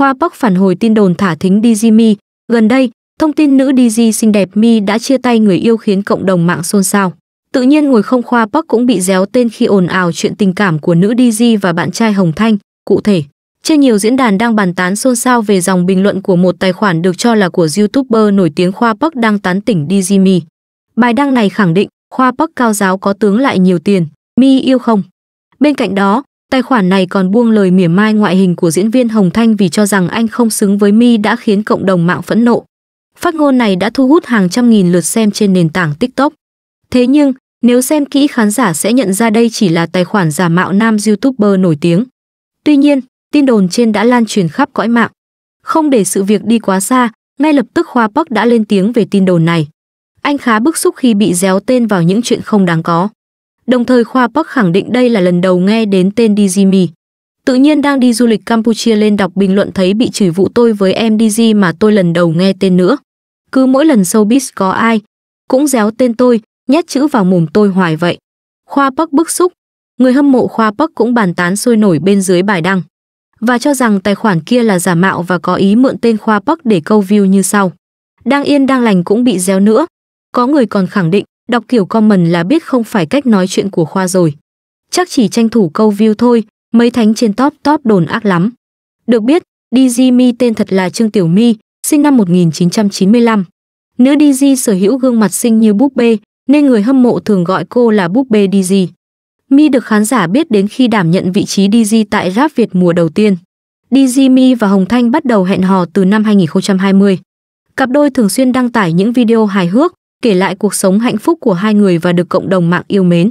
Khoa Park phản hồi tin đồn thả thính Dizzy Mi. Gần đây, thông tin nữ Dizzy xinh đẹp Mi đã chia tay người yêu khiến cộng đồng mạng xôn xao. Tự nhiên ngồi không Khoa Park cũng bị réo tên khi ồn ào chuyện tình cảm của nữ Dizzy và bạn trai Hồng Thanh. Cụ thể, trên nhiều diễn đàn đang bàn tán xôn xao về dòng bình luận của một tài khoản được cho là của YouTuber nổi tiếng Khoa Park đang tán tỉnh Dizzy Mi. Bài đăng này khẳng định Khoa Park cao giáo có tướng lại nhiều tiền, Mi yêu không? Bên cạnh đó, Tài khoản này còn buông lời mỉa mai ngoại hình của diễn viên Hồng Thanh vì cho rằng anh không xứng với Mi đã khiến cộng đồng mạng phẫn nộ. Phát ngôn này đã thu hút hàng trăm nghìn lượt xem trên nền tảng TikTok. Thế nhưng, nếu xem kỹ khán giả sẽ nhận ra đây chỉ là tài khoản giả mạo nam YouTuber nổi tiếng. Tuy nhiên, tin đồn trên đã lan truyền khắp cõi mạng. Không để sự việc đi quá xa, ngay lập tức Khoa Park đã lên tiếng về tin đồn này. Anh khá bức xúc khi bị déo tên vào những chuyện không đáng có. Đồng thời Khoa Park khẳng định đây là lần đầu nghe đến tên Dizimi. Tự nhiên đang đi du lịch Campuchia lên đọc bình luận thấy bị chửi vụ tôi với em dj mà tôi lần đầu nghe tên nữa. Cứ mỗi lần showbiz có ai, cũng déo tên tôi, nhét chữ vào mồm tôi hoài vậy. Khoa Park bức xúc, người hâm mộ Khoa Park cũng bàn tán sôi nổi bên dưới bài đăng và cho rằng tài khoản kia là giả mạo và có ý mượn tên Khoa Park để câu view như sau. Đang yên đang lành cũng bị gieo nữa. Có người còn khẳng định, Đọc kiểu comment là biết không phải cách nói chuyện của Khoa rồi. Chắc chỉ tranh thủ câu view thôi, mấy thánh trên top top đồn ác lắm. Được biết, DJ Mi tên thật là Trương Tiểu Mi, sinh năm 1995. Nữ DJ sở hữu gương mặt xinh như búp bê, nên người hâm mộ thường gọi cô là búp bê DJ. Mi được khán giả biết đến khi đảm nhận vị trí DJ tại Rap Việt mùa đầu tiên. DJ Mi và Hồng Thanh bắt đầu hẹn hò từ năm 2020. Cặp đôi thường xuyên đăng tải những video hài hước, kể lại cuộc sống hạnh phúc của hai người và được cộng đồng mạng yêu mến.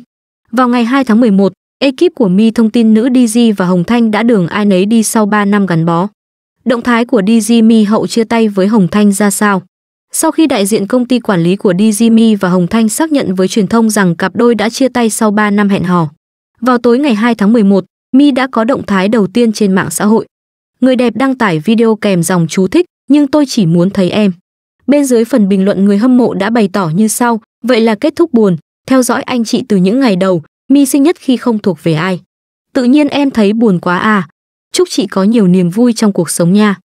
Vào ngày 2 tháng 11, ekip của Mi Thông tin nữ DJ và Hồng Thanh đã đường ai nấy đi sau 3 năm gắn bó. Động thái của DJ Mi hậu chia tay với Hồng Thanh ra sao? Sau khi đại diện công ty quản lý của DJ Mi và Hồng Thanh xác nhận với truyền thông rằng cặp đôi đã chia tay sau 3 năm hẹn hò. Vào tối ngày 2 tháng 11, Mi đã có động thái đầu tiên trên mạng xã hội. Người đẹp đăng tải video kèm dòng chú thích, nhưng tôi chỉ muốn thấy em. Bên dưới phần bình luận người hâm mộ đã bày tỏ như sau, vậy là kết thúc buồn, theo dõi anh chị từ những ngày đầu, mi sinh nhất khi không thuộc về ai. Tự nhiên em thấy buồn quá à. Chúc chị có nhiều niềm vui trong cuộc sống nha.